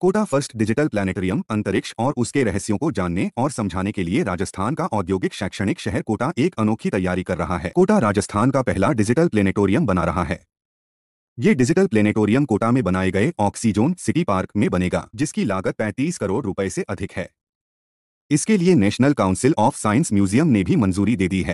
Kota first digital planetarium अंतरिक्ष और उसके रहस्यों को जानने और समझाने के लिए राजस्थान का औद्योगिक शैक्षणिक शहर कोटा एक अनोखी तैयारी कर रहा है कोटा राजस्थान का पहला डिजिटल प्लेनेटोरियम बना रहा है ये डिजिटल प्लेनेटोरियम कोटा में बनाए गए ऑक्सीजोन सिटी पार्क में बनेगा जिसकी लागत पैंतीस करोड़ रुपए से अधिक है इसके लिए national council of science museum ने भी मंजूरी दे दी है